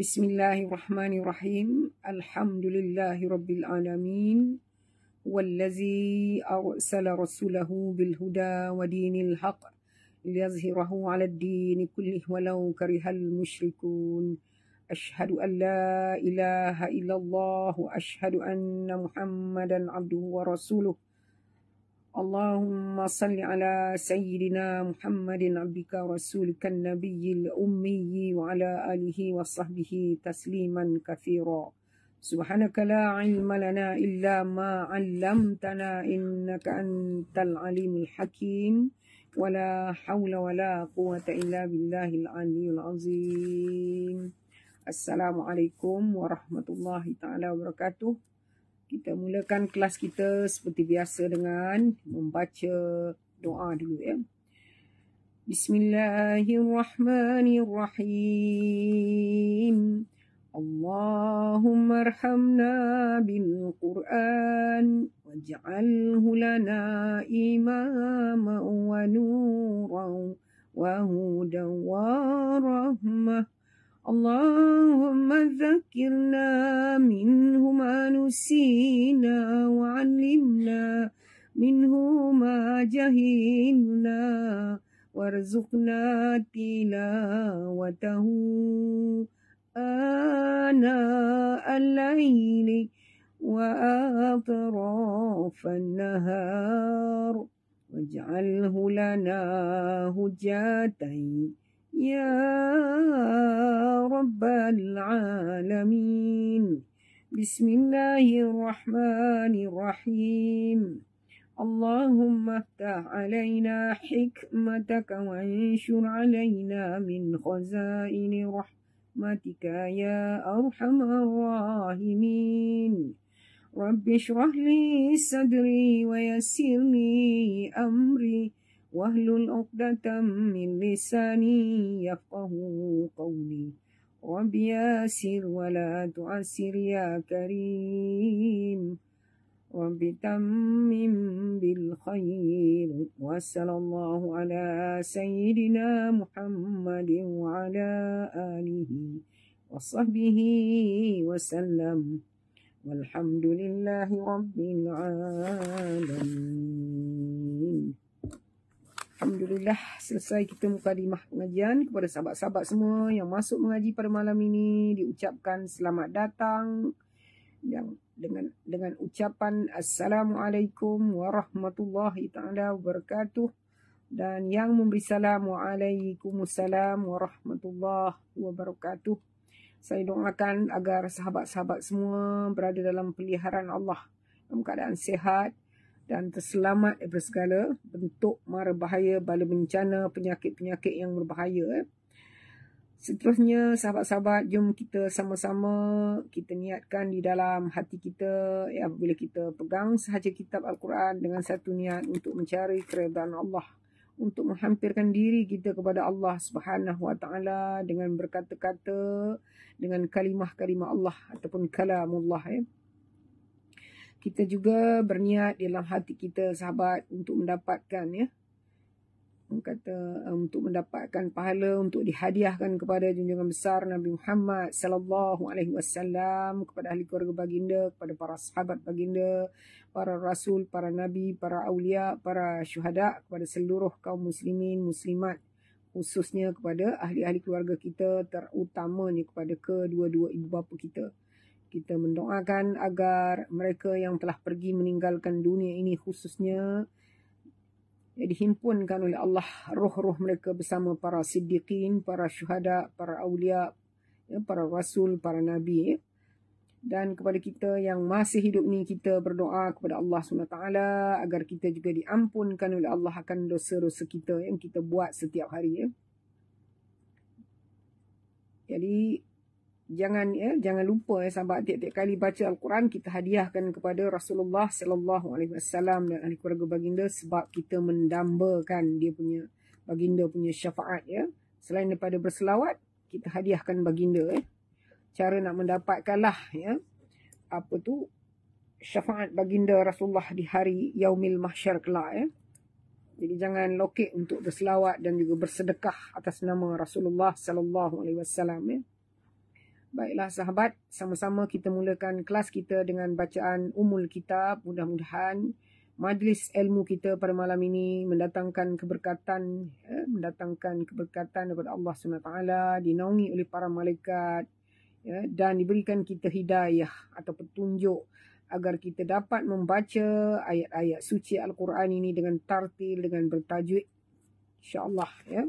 بسم الله الرحمن الرحيم الحمد لله رب العالمين والذي أرسل رسوله بالهدى ودين الحق ليظهره على الدين كله ولو كره المشركون أشهد أن لا إله إلا الله أشهد أن محمدا عبده ورسوله اللهم صل على سيدنا محمد عبدك ورسولك النبي الأمي وعلى آله وصحبه تسليما كثيرا سبحانك لا علم لنا إلا ما علمتنا إنك أنت العليم الحكيم ولا حول ولا قوة إلا بالله العلي العظيم السلام عليكم ورحمة الله تعالى وبركاته kita mulakan kelas kita seperti biasa dengan membaca doa dulu ya. Bismillahirrahmanirrahim. Allahumma اللهم ارحمنا بالقران واجعله لنا wa ونورا wa ورحمه اللهم ذكرنا منه ما نسينا وعلمنا منه ما جهلنا وارزقنا تلاوته آناء الليل وأطراف النهار واجعله لنا هجتين يا رب العالمين بسم الله الرحمن الرحيم اللهم افتح علينا حكمتك وانشر علينا من خزائن رحمتك يا أرحم الراحمين رب اشرح لي صدري ويسر لي أمري واهل عقدة من لساني يفقه قولي رب ياسر ولا تعسر يا كريم رب تمم بالخير وصلى الله على سيدنا محمد وعلى آله وصحبه وسلم والحمد لله رب العالمين Alhamdulillah selesai kita mukadimah pengajian kepada sahabat-sahabat semua yang masuk mengaji pada malam ini diucapkan selamat datang yang dengan dengan ucapan assalamualaikum warahmatullahi taala wabarakatuh dan yang memberi salam waalaikumsalam warahmatullahi wabarakatuh saya doakan agar sahabat-sahabat semua berada dalam peliharaan Allah dalam keadaan sehat dan terselamat daripada segala bentuk mara bahaya, bala bencana, penyakit-penyakit yang berbahaya. Eh. Seterusnya, sahabat-sahabat, jom kita sama-sama kita niatkan di dalam hati kita ya, apabila kita pegang sahaja kitab Al-Quran dengan satu niat untuk mencari keredaan Allah untuk menghampirkan diri kita kepada Allah Subhanahu Wa Taala dengan berkata-kata dengan kalimah-kalimah Allah ataupun kalamullah ya kita juga berniat dalam hati kita sahabat untuk mendapatkan ya orang kata eh, untuk mendapatkan pahala untuk dihadiahkan kepada junjungan besar Nabi Muhammad sallallahu alaihi wasallam kepada ahli keluarga baginda kepada para sahabat baginda para rasul para nabi para aulia para syuhada kepada seluruh kaum muslimin muslimat khususnya kepada ahli-ahli keluarga kita terutamanya kepada kedua-dua ibu bapa kita kita mendoakan agar mereka yang telah pergi meninggalkan dunia ini khususnya ya, dihimpunkan oleh Allah roh-roh mereka bersama para siddiqin, para syuhada, para awliya, ya, para rasul, para nabi. Ya. Dan kepada kita yang masih hidup ni kita berdoa kepada Allah SWT agar kita juga diampunkan oleh Allah akan dosa-dosa kita yang kita buat setiap hari. Ya. Jadi jangan ya jangan lupa ya sahabat tiap-tiap kali baca al-Quran kita hadiahkan kepada Rasulullah sallallahu alaihi wasallam dan ahli keluarga baginda sebab kita mendambakan dia punya baginda punya syafaat ya selain daripada berselawat kita hadiahkan baginda ya cara nak mendapatkanlah ya apa tu syafaat baginda Rasulullah di hari yaumil mahsyar kelak ya jadi jangan lokek untuk berselawat dan juga bersedekah atas nama Rasulullah sallallahu alaihi wasallam ya Baiklah sahabat, sama-sama kita mulakan kelas kita dengan bacaan umul kitab. Mudah-mudahan majlis ilmu kita pada malam ini mendatangkan keberkatan, eh, mendatangkan keberkatan daripada Allah Subhanahu SWT, dinaungi oleh para malaikat ya, dan diberikan kita hidayah atau petunjuk agar kita dapat membaca ayat-ayat suci Al-Quran ini dengan tartil, dengan bertajwid. InsyaAllah. Ya.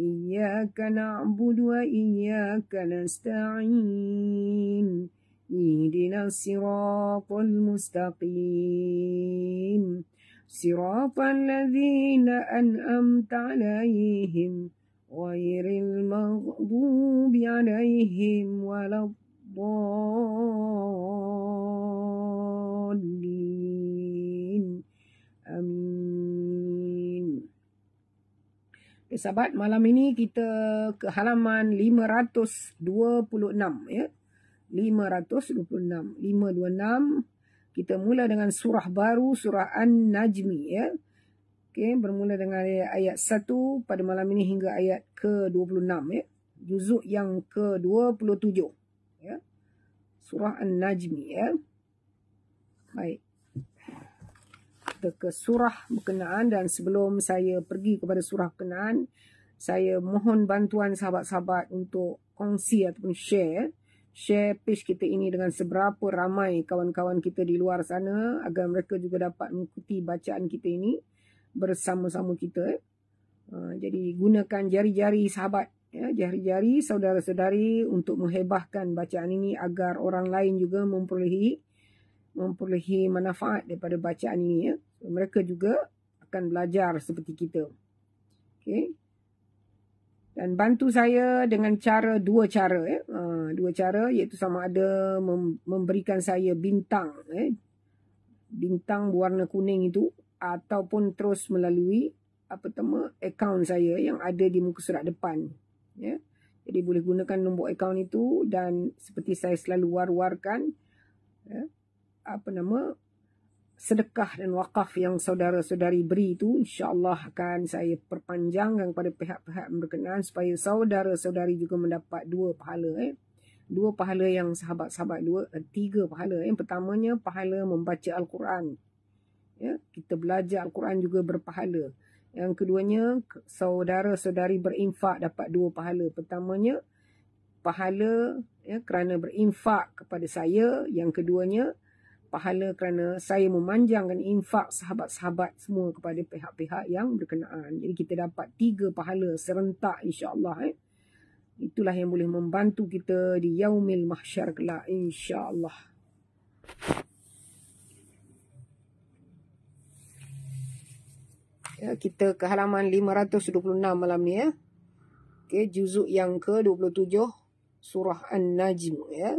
إياك نعبد وإياك نستعين اهدنا الصراط المستقيم صراط الذين أنأمت عليهم غير المغضوب عليهم ولا الضالين آمين Okay, eh, sahabat, malam ini kita ke halaman 526 ya. 526, 526. Kita mula dengan surah baru, surah An-Najmi ya. okay, bermula dengan ayat 1 pada malam ini hingga ayat ke-26 ya. Juzuk yang ke-27 ya. Surah An-Najmi ya. Baik kita ke surah berkenaan dan sebelum saya pergi kepada surah berkenaan saya mohon bantuan sahabat-sahabat untuk kongsi ataupun share share page kita ini dengan seberapa ramai kawan-kawan kita di luar sana agar mereka juga dapat mengikuti bacaan kita ini bersama-sama kita ah, jadi gunakan jari-jari sahabat ya jari-jari saudara-saudari untuk menghebahkan bacaan ini agar orang lain juga memperolehi memperolehi manfaat daripada bacaan ini. Ya. Mereka juga akan belajar seperti kita. Okay. Dan bantu saya dengan cara, dua cara. Ya. Ha, dua cara iaitu sama ada memberikan saya bintang. Eh. Bintang warna kuning itu. Ataupun terus melalui apa nama akaun saya yang ada di muka surat depan. Ya. Jadi boleh gunakan nombor akaun itu dan seperti saya selalu war-warkan. Ya apa nama sedekah dan wakaf yang saudara-saudari beri itu insyaallah akan saya perpanjangkan kepada pihak-pihak berkenaan supaya saudara-saudari juga mendapat dua pahala eh dua pahala yang sahabat-sahabat dua eh, tiga pahala eh. yang eh. pertamanya pahala membaca al-Quran ya kita belajar al-Quran juga berpahala yang keduanya saudara-saudari berinfak dapat dua pahala pertamanya pahala ya kerana berinfak kepada saya yang keduanya pahala kerana saya memanjangkan infak sahabat-sahabat semua kepada pihak-pihak yang berkenaan. Jadi kita dapat tiga pahala serentak Insyaallah. eh. Itulah yang boleh membantu kita di yaumil mahsyar kelak Insyaallah. Ya, kita ke halaman 526 malam ni ya. Okay juzuk yang ke-27 surah An-Najm ya.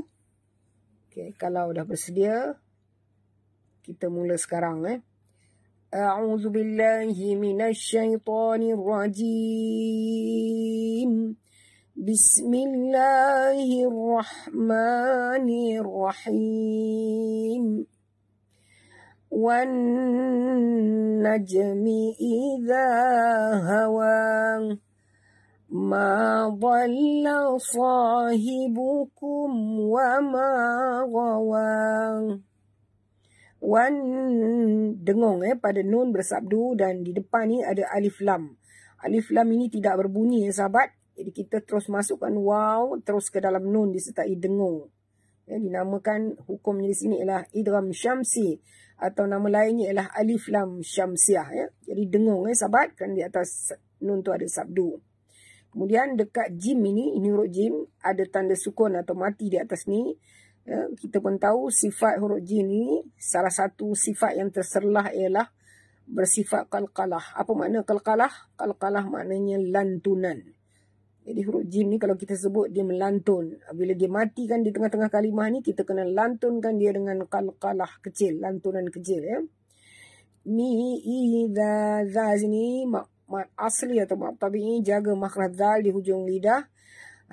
Okay kalau dah bersedia kita mula sekarang eh. أعوذ بالله من الشيطان الرجيم بسم الله الرحمن الرحيم والنجم إذا هوى ما ضل صاحبكم وما غواه Wan dengung eh, pada nun bersabdu dan di depan ni ada alif lam. Alif lam ini tidak berbunyi ya sahabat. Jadi kita terus masukkan waw terus ke dalam nun disertai dengung. Ya, dinamakan hukumnya di sini ialah idram syamsi atau nama lainnya ialah alif lam syamsiah. Ya. Jadi dengung eh, sahabat kan di atas nun tu ada sabdu. Kemudian dekat jim ini, ini huruf jim, ada tanda sukun atau mati di atas ni. Ya, kita pun tahu sifat huruf jin ini, salah satu sifat yang terserlah ialah bersifat kalkalah. Apa makna kalkalah? Kalkalah maknanya lantunan. Jadi huruf jin ni kalau kita sebut dia melantun. Bila dia matikan di tengah-tengah kalimah ni, kita kena lantunkan dia dengan kalkalah kecil, lantunan kecil. Ya. Mi, i, da, da, sini, mak, asli atau mak tabi'i jaga makhrad dal di hujung lidah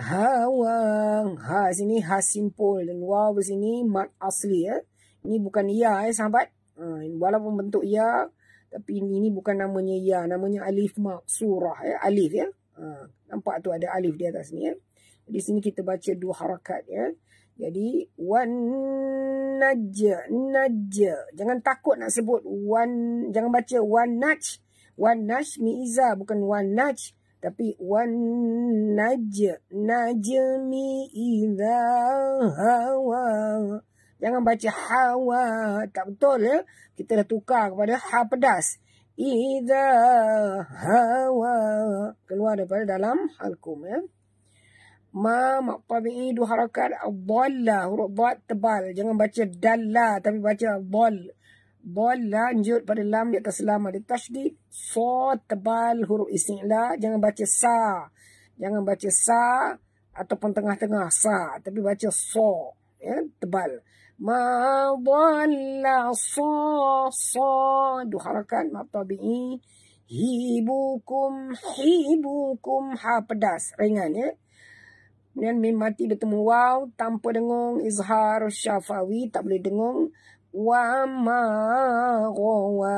ha wang ha sini ha simple dan wow, di sini mat asli ya ini bukan ya eh sahabat ha, walaupun bentuk ya tapi ini, ini bukan namanya ya namanya alif maksurah ya alif ya ha, nampak tu ada alif di atas ni ya di sini kita baca dua harakat ya jadi wan naj naj jangan takut nak sebut wan jangan baca wan naj wan naj miiza bukan wan naj tapi wan najja najmi idza hawa jangan baca hawa tak betul ya kita dah tukar kepada ha pedas idza hawa keluar daripada dalam halkum ya ma maqtabi du harakat ad huruf dad tebal jangan baca dalla tapi baca dal lanjut pada lam di atas lam ada tasdid so tebal huruf isti'la jangan baca sa jangan baca sa ataupun tengah-tengah sa tapi baca so ya tebal ma dalla so so dua harakat matabi'i hibukum hibukum ha pedas ringan ya Kemudian mim mati bertemu waw tanpa dengung izhar syafawi tak boleh dengung وأما غوا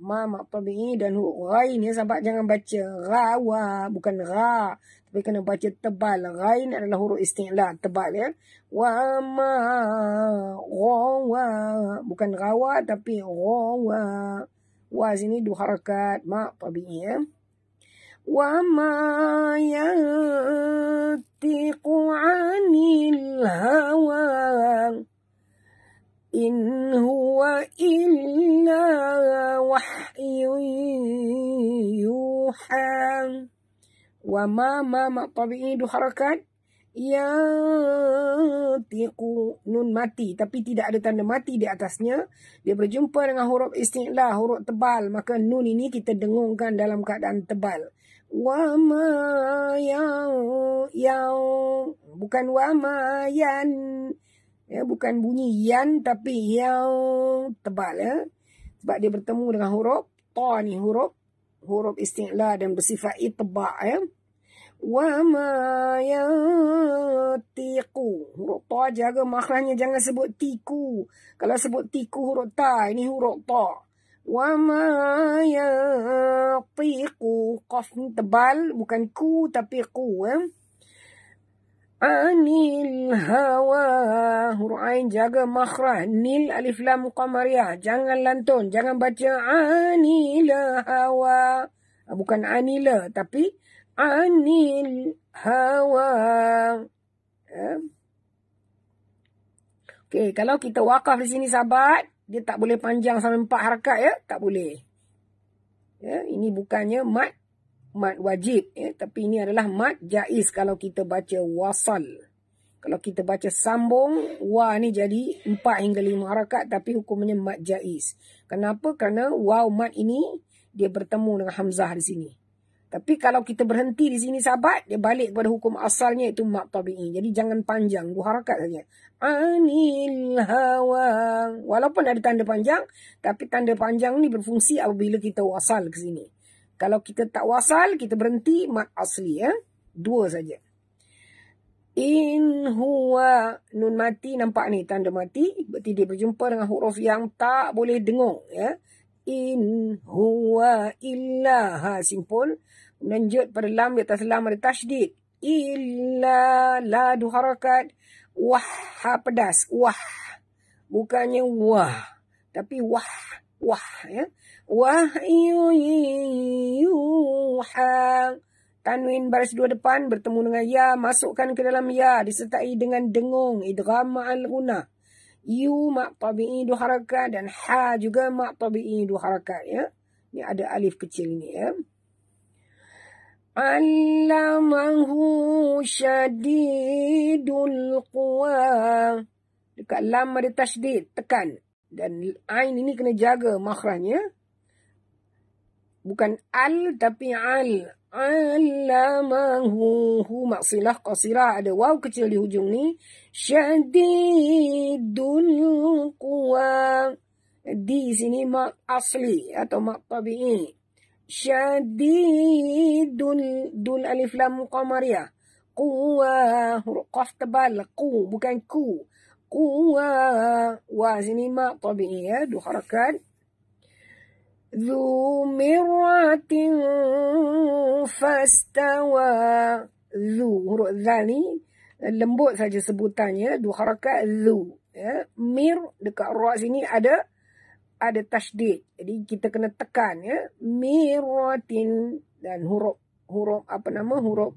ما مطبعي dan غاي ni ya, sahabat jangan baca غاوا bukan غا tapi kena baca tebal غاي ni adalah huruf istilah tebal ya وأما غوا bukan غاوا tapi غوا wa sini dua harakat ma tabi'i ya wa ma yatiqu anil hawa إن هو إلا وحي يوحى وما ما ما طبيعي حركات Ya tiku nun mati tapi tidak ada tanda mati di atasnya dia berjumpa dengan huruf istilah huruf tebal maka nun ini kita dengungkan dalam keadaan tebal wa ma ya ya bukan wa ma Ya, bukan bunyi yan tapi yang tebal. Ya. Sebab dia bertemu dengan huruf. Ta ni huruf. Huruf istiqla dan bersifat itebak. Ya. Wa ma yatiku. Huruf ta jaga makhlahnya jangan sebut tiku. Kalau sebut tiku huruf ta, ini huruf ta. Wa ma yatiku. Qaf ni tebal, bukan ku tapi ku. Ya. Anil hawa Huru'ain jaga makhrah Nil alif lam muqamariah Jangan lantun Jangan baca Anil hawa ah, Bukan anila Tapi Anil hawa eh? Okay, kalau kita wakaf di sini sahabat, dia tak boleh panjang sampai empat harakat ya, tak boleh. Ya, ini bukannya mat mat wajib ya tapi ini adalah mat jaiz kalau kita baca wasal kalau kita baca sambung wa ni jadi 4 hingga 5 harakat tapi hukumnya mat jaiz kenapa kerana waw mat ini dia bertemu dengan hamzah di sini tapi kalau kita berhenti di sini sahabat dia balik pada hukum asalnya itu mat tabii jadi jangan panjang dua harakat saja anil hawa walaupun ada tanda panjang tapi tanda panjang ni berfungsi apabila kita wasal ke sini kalau kita tak wasal, kita berhenti mat asli ya. Dua saja. In huwa nun mati nampak ni tanda mati berarti dia berjumpa dengan huruf yang tak boleh dengung ya. In huwa illa ha simpul menjut pada lam di atas lam ada tasydid. Illa la du harakat wah ha pedas wah bukannya wah tapi wah wah ya wahyu yuha. Tanwin baris dua depan bertemu dengan ya. Masukkan ke dalam ya disertai dengan dengung. idgham al-guna. Yu mak tabi'i duharaka dan ha juga mak tabi'i duharaka. Ya. ni ada alif kecil ni ya. Alamahu syadidul quwa. Dekat lam ada tasdid, tekan. Dan ain ini kena jaga makhrannya. ya bukan al tapi al alamahu hu maksilah qasirah ada waw kecil di hujung ni syadidul quwa di sini mak asli atau mak tabi'i syadidul dul alif lam qamariyah quwa huruf qaf tebal qu bukan ku quwa wa sini mak tabi'i ya dua harakat ذو مرة فاستوى ذو huruf ذاني lembut saja sebutannya dua harakat zu ya mir dekat ra sini ada ada tasydid jadi kita kena tekan ya miratin dan huruf huruf apa nama huruf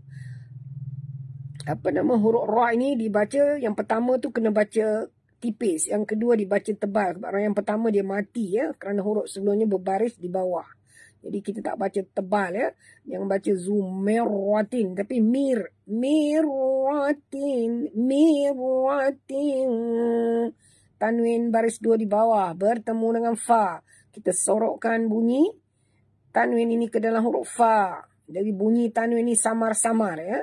apa nama huruf ra ini dibaca yang pertama tu kena baca tipis. Yang kedua dibaca tebal. Sebab yang pertama dia mati ya. Kerana huruf sebelumnya berbaris di bawah. Jadi kita tak baca tebal ya. Yang baca zumirwatin. Tapi mir. Mirwatin. Mirwatin. Tanwin baris dua di bawah. Bertemu dengan fa. Kita sorokkan bunyi. Tanwin ini ke dalam huruf fa. Jadi bunyi tanwin ini samar-samar ya.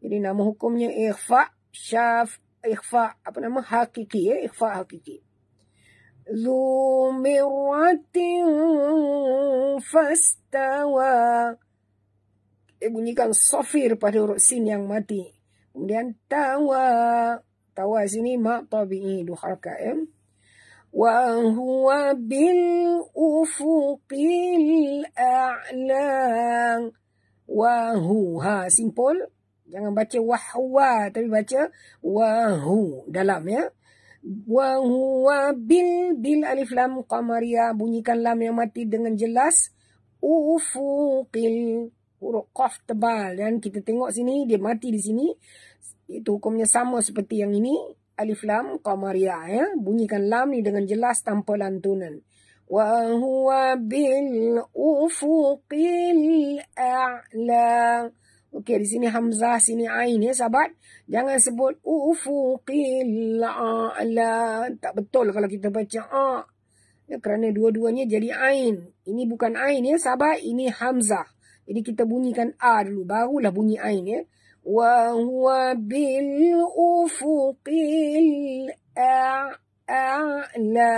Jadi nama hukumnya ikhfa syaf ikhfa apa nama hakiki ya ikhfa hakiki lumiratin fastawa eh, bunyikan sofir pada huruf sin yang mati kemudian tawa tawa sini ma tabi'i du harakat ya wa huwa bil ufuqil a'la wa huwa ha, simple Jangan baca wahwa tapi baca wahu dalam ya. Wahwa bil bil alif lam qamariya bunyikan lam yang mati dengan jelas ufuqil huruf qaf tebal dan kita tengok sini dia mati di sini itu hukumnya sama seperti yang ini alif lam qamariya ya bunyikan lam ni dengan jelas tanpa lantunan wa huwa bil ufuqil a'la Okey, di sini Hamzah, sini Ain ya sahabat. Jangan sebut ufuqil a'la. Tak betul kalau kita baca a. Ya, kerana dua-duanya jadi Ain. Ini bukan Ain ya sahabat. Ini Hamzah. Jadi kita bunyikan a dulu. Barulah bunyi Ain ya. Wa huwa bil ufuqil a'la.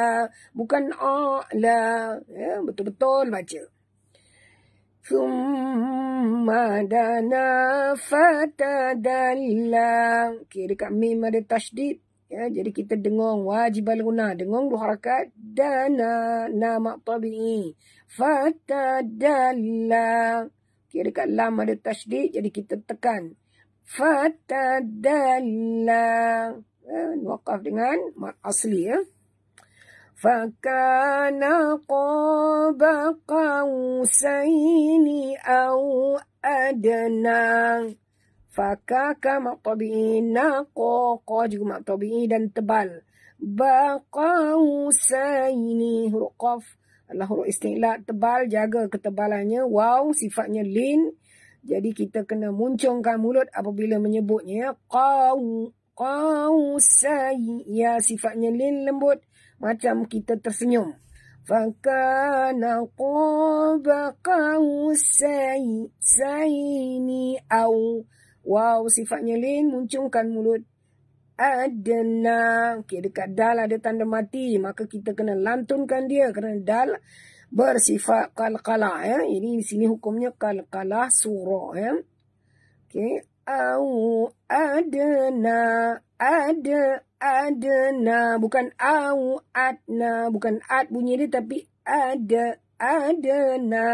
Bukan a'la. Ya, betul-betul baca. ثم دنا فتدلى okey dekat mim ada tasydid ya jadi kita dengung wajib alguna dengung dua harakat dana nama tabii fatadall okey dekat lam ada tasydid jadi kita tekan fatadall ya, waqaf dengan asli ya فكان قاب قوسين أو أدنى فكاك مطبئنا قاج مطبئي dan tebal بقوسين huruf قف adalah huruf istilah tebal jaga ketebalannya wow sifatnya lin jadi kita kena muncungkan mulut apabila menyebutnya qau qausai ya sifatnya lin lembut macam kita tersenyum. Fakana qaba qausai saini au wow sifatnya lin muncungkan mulut Adna. okay, dekat dal ada tanda mati maka kita kena lantunkan dia kerana dal bersifat qalqalah ya ini di sini hukumnya qalqalah sura ya okey au adna ad. Ada na, bukan au adna bukan at bunyi dia tapi ada adena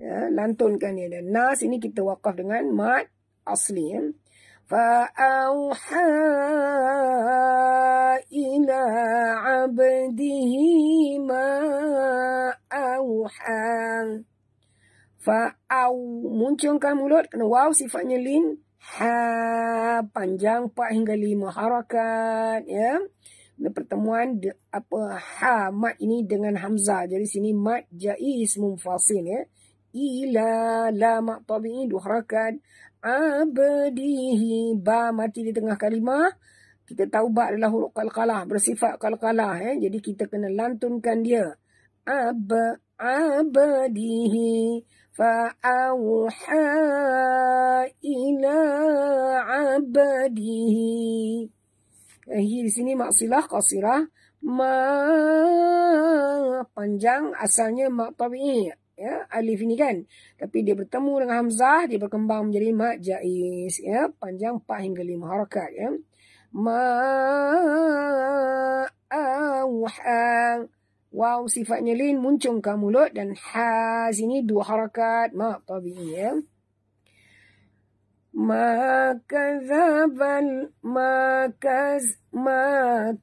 ya lantunkan dia dan nas ini kita wakaf dengan mat asli ya fa auha ila abdihi ma auha fa au muncungkan mulut kena wow sifatnya lin ha panjang 4 hingga 5 harakat ya pertemuan apa ha mat ini dengan hamzah jadi sini mat jaiz mumfasil ya ila la ma tabi'i dua harakat abadihi ba mati di tengah kalimah kita tahu ba adalah huruf qalqalah bersifat qalqalah ya jadi kita kena lantunkan dia ab abadihi فأوحى إلى عبده هي eh, سني maksilah قصيرة ma panjang asalnya mak tabi'i ya alif ini kan tapi dia bertemu dengan hamzah dia berkembang menjadi mak jaiz ya panjang 4 hingga 5 harakat ya ma Wow sifatnya lin muncung ke mulut dan ha sini dua harakat ma tabi ya. Ma kazabal ma kaz ma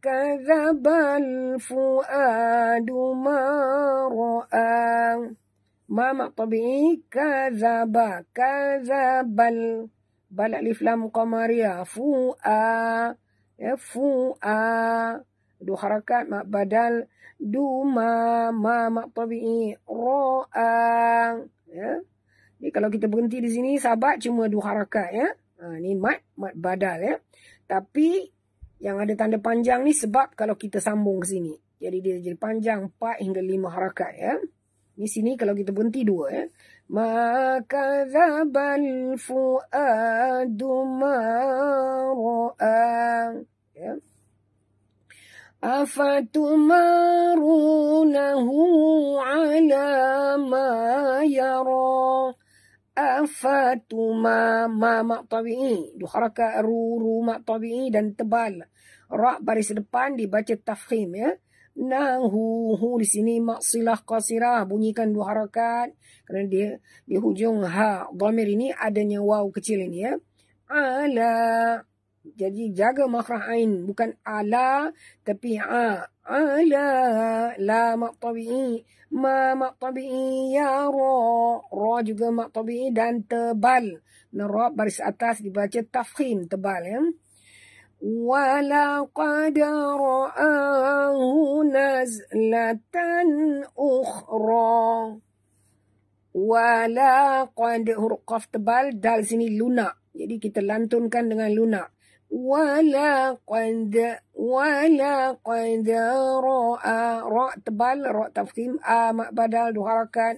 kazabal fuadu ma ra'a. Ma ma tabi kazaba kazabal bal alif lam qamariya fu'a ya fu'a dua harakat ma badal duma ma ma tabi'i ra'ang ya ni kalau kita berhenti di sini sahabat cuma dua harakat ya ha ni mat mat badal ya tapi yang ada tanda panjang ni sebab kalau kita sambung ke sini jadi dia jadi panjang 4 hingga 5 harakat ya di sini kalau kita berhenti dua ya ma kadzabal fu'adu ma ra'ang ya أفتمارونه على ما يرى أفتما ma ما طبيعي دخرك رورو ما طبيعي dan tebal Ra baris depan dibaca tafkhim ya. Nahu hu di sini maksilah qasirah. Bunyikan dua harakat. Kerana dia di hujung ha. Dhamir ini adanya waw kecil ini ya. Ala. Jadi jaga makrah ain bukan ala tapi a ala la mak tabii ma mak tabii ya ro ro juga mak tabii dan tebal nara baris atas dibaca tafkhim tebal ya wala qad ra'ahu nazlatan ukhra wala qad huruf qaf tebal dal sini lunak jadi kita lantunkan dengan lunak ولقد ولقد راى راء تبال راء تفخيم اما بدل حركات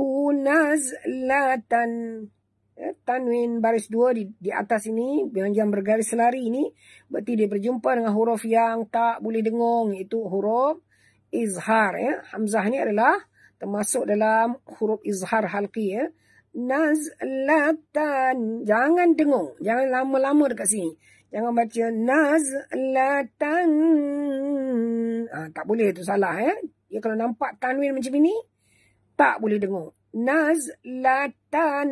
هو نزلتا tanwin baris dua di, di atas ini yang jam bergaris lari ini berarti dia berjumpa dengan huruf yang tak boleh dengung itu huruf izhar ya hamzah ini adalah termasuk dalam huruf izhar halqi ya nazlatan. Jangan dengung. Jangan lama-lama dekat sini. Jangan baca nazlatan. Ah, tak boleh tu salah ya. Ya kalau nampak tanwin macam ini, tak boleh dengung. Nazlatan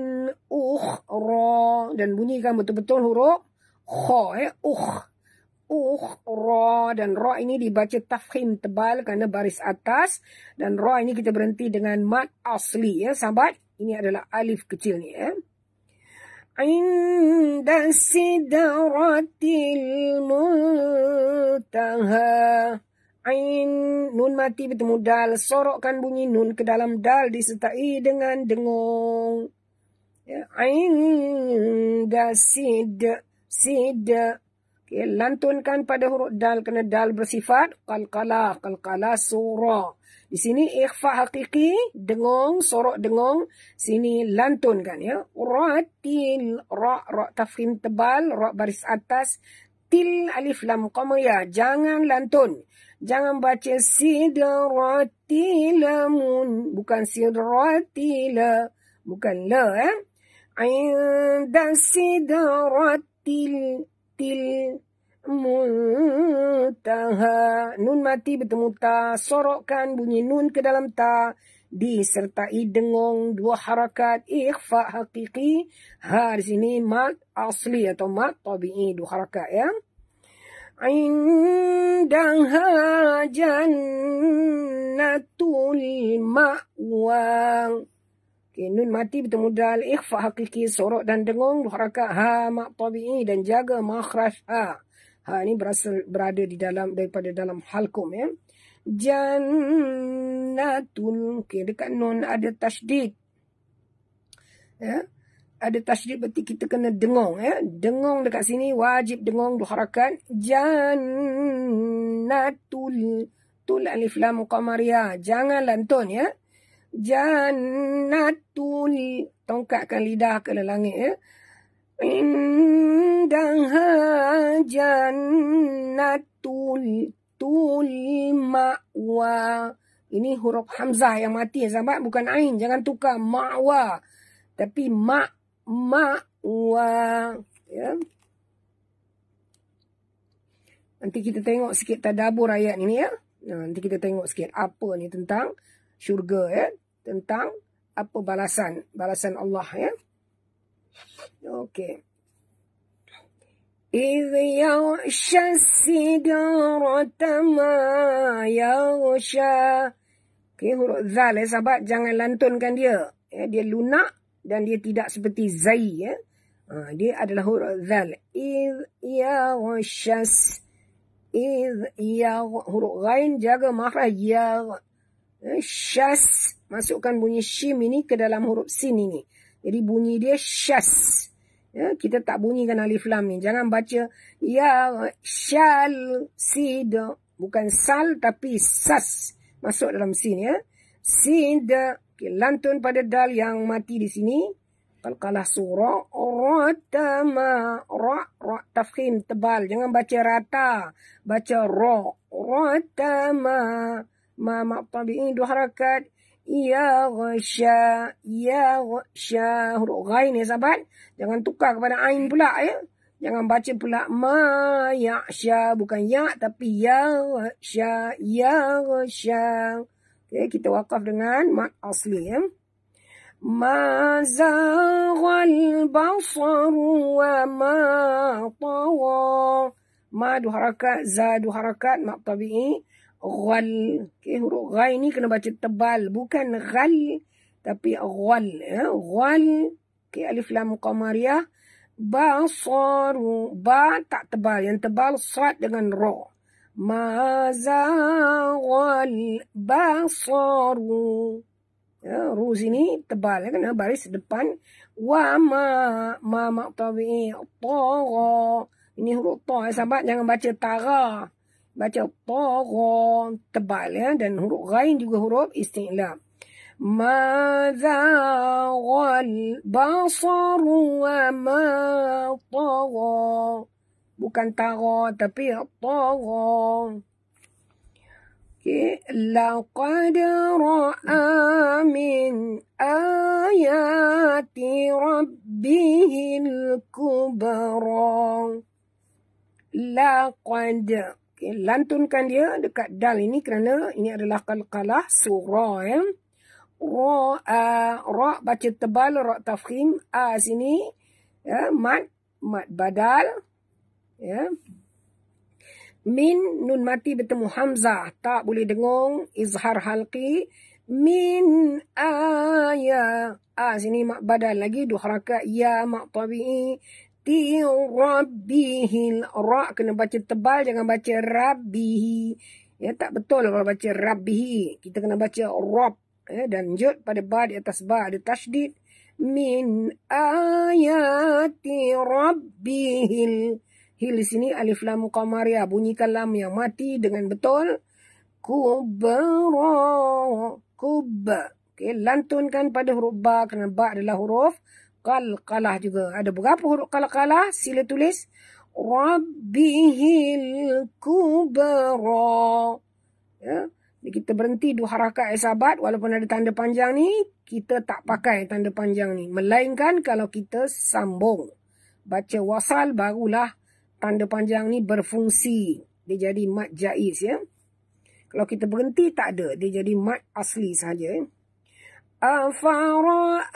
ukhra. Dan bunyikan betul-betul huruf kha eh. Ukh. Uh, dan ra ini dibaca tafkhim tebal kerana baris atas dan ra ini kita berhenti dengan mat asli ya sahabat ini adalah alif kecil ni ya. Inda sidratil muntaha. Ain nun mati bertemu dal. Sorokkan bunyi nun ke dalam dal disertai dengan dengung. Ain ya, da sid sid Okay, lantunkan pada huruf dal kena dal bersifat qalqala qalqala sura. Di sini ikhfa hakiki dengung sorok dengung sini lantunkan ya. Ratil ra ra tafhim tebal ra baris atas til alif lam qamiyah jangan lantun. Jangan baca sidratilamun bukan sidratila bukan la eh. Ya. Ain dan sidratil til muntaha. Nun mati bertemu ta. Sorokkan bunyi nun ke dalam ta. Disertai dengung dua harakat ikhfa hakiki. Ha di sini mat asli atau mat tabi'i dua harakat ya. Indaha jannatul ma'wang. Okay, nun mati bertemu dal ikhfa hakiki sorok dan dengung harakat ha mak tabi'i dan jaga makhraj ha. Ha ini berasal berada di dalam daripada dalam halkum ya. Jannatul okay, dekat nun ada tasydid. Ya. Ada tasydid berarti kita kena dengung ya. Dengung dekat sini wajib dengung dua harakat. Jannatul tul alif lam qamariyah. Jangan lantun ya jannatul tongkatkan lidah ke langit ya indang ha jannatul tul ini huruf hamzah yang mati ya sahabat bukan ain jangan tukar ma'wa tapi ma ma'wa ya nanti kita tengok sikit tadabur ayat ini ya nanti kita tengok sikit apa ni tentang syurga ya tentang apa balasan balasan Allah ya okey ya يغشى السدرة ما يغشى Okay, huruf zal eh, sahabat. Jangan lantunkan dia. Eh, dia lunak dan dia tidak seperti zai. ya Ha, dia adalah huruf zal. ya يغشى iz ya Huruf gain jaga mahrah. Eh, syas. Masukkan bunyi shim ini ke dalam huruf sin ini. Jadi bunyi dia syas. Ya, kita tak bunyikan alif lam ni. Jangan baca ya syal sid. Bukan sal tapi sas. Masuk dalam sin ya. Sid. Okay, lantun pada dal yang mati di sini. Kalkalah surah. ma Ra. Ra. Tafkhim. Tebal. Jangan baca rata. Baca ra. Ratama. ma ما مطبئ dua harakat, ya غشا ya غشا huruf ghain ya sahabat jangan tukar kepada ain pula ya jangan baca pula ma ya sya bukan ya tapi ya sya ya sya Okay kita wakaf dengan mak asli ya ma za ghal basar wa ma tawa ma dua harakat za dua harakat mak tabi'i ghal okay, huruf ghai ni kena baca tebal bukan ghal tapi ghal ya ghal okay, alif lam qamariyah basaru ba tak tebal yang tebal sad dengan ra maza ghal basaru ya ru sini tebal ya kan ha, baris depan wa ma ma ma tawi ta ini huruf ta ya, sahabat jangan baca tara baca pohon tebal ya dan huruf ghain juga huruf istilah. Ma zaghal basaru wa ma tagha. Bukan tagha tapi tagha. لقد راى من ايات ربه الكبرى لقد Okay, lantunkan dia dekat dal ini kerana ini adalah kalkalah surah. Ya. Eh. Ra, uh, ra baca tebal, ra tafkim. A uh, sini, ya, mat, mat badal. Ya. Min, nun mati bertemu Hamzah. Tak boleh dengung, izhar halqi. Min, a, uh, ya. A sini, mat badal lagi. Duh rakat, ya, mat tabi'i. Ati'u Rabbihi. Ra kena baca tebal, jangan baca Rabbihi. Ya, tak betul lah kalau baca Rabbihi. Kita kena baca Rob Ya, dan jod pada ba di atas ba ada tajdid min ayati rabbihil hil sini alif lam qamariyah bunyikan lam yang mati dengan betul kubra kub okay, lantunkan pada huruf ba kerana ba adalah huruf qalqalah juga. Ada berapa huruf qalqalah? Sila tulis. Rabbihil kubra. Ya. Jadi kita berhenti dua harakat sahabat walaupun ada tanda panjang ni, kita tak pakai tanda panjang ni. Melainkan kalau kita sambung. Baca wasal barulah tanda panjang ni berfungsi. Dia jadi mat jaiz ya. Kalau kita berhenti tak ada, dia jadi mat asli saja ya. أفرأيتم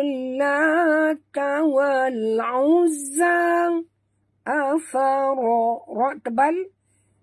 اللات والعزى أفر رأت تبل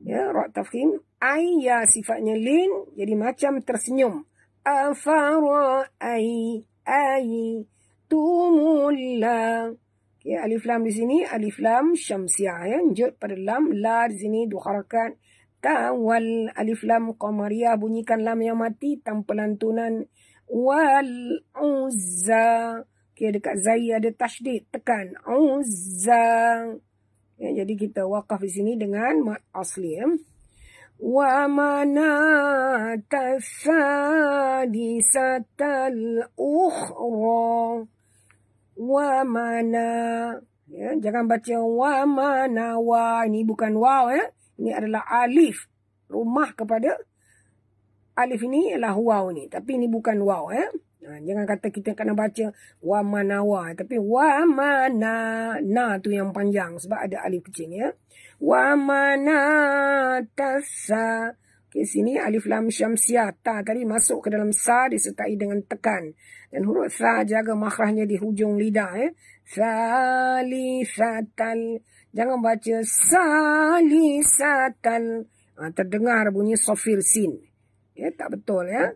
يا رأت تفخيم أي صفات لين يعني ما تشم ترسنيوم أفرأي أي تم اللات يا ألف لام لزني ألف لام شمس يا عين جر بر لام لا لزني دو حركات ta wal alif lam qamariyah bunyikan lam yang mati tanpa pelantunan wal uzza okey dekat zai ada tasydid tekan uzza ya, jadi kita wakaf di sini dengan mat asli ya. wa mana tasadisatal ukhra wa mana ya, jangan baca wa mana wa ini bukan wow ya ini adalah alif. Rumah kepada alif ini ialah waw ni. Tapi ini bukan waw. Eh? Ha, jangan kata kita kena baca wa mana Tapi wa mana na tu yang panjang. Sebab ada alif kecil. Ya? Wa mana tasa. Okay, sini alif lam syamsiah. Ta tadi masuk ke dalam sa disertai dengan tekan. Dan huruf sa jaga makhrahnya di hujung lidah. Ya? Eh. Salisatal. Jangan baca salisatan. Ha, terdengar bunyi sofir sin. Ya, tak betul ya.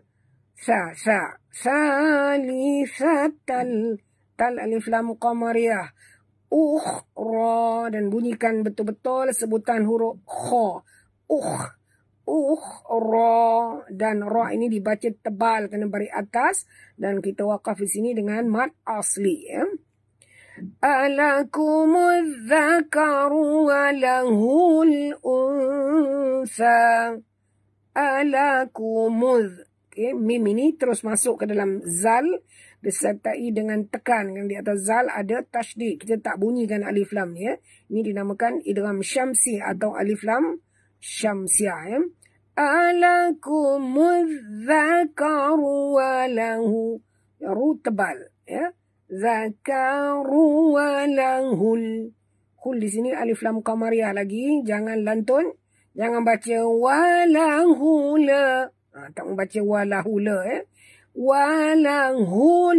Sa, sa, salisatan. Tal alif lam qamariyah. Uh, ra. Dan bunyikan betul-betul sebutan huruf kho. Uh, uh, ra. Dan ra ini dibaca tebal kena beri atas. Dan kita wakaf di sini dengan mat asli. Ya. ألكم الذكر وله الأنثى ألكم الذ... Eh, terus masuk ke dalam zal disertai dengan tekan yang di atas zal ada tashdid kita tak bunyikan alif lam ni ya ini dinamakan idgham syamsi atau alif lam syamsiah ya ألكم الذكر وله يرو تبال zakaru walahu kul di sini alif lam kamariah lagi jangan lantun jangan baca walahu la ha, tak mau baca walahu la eh walahu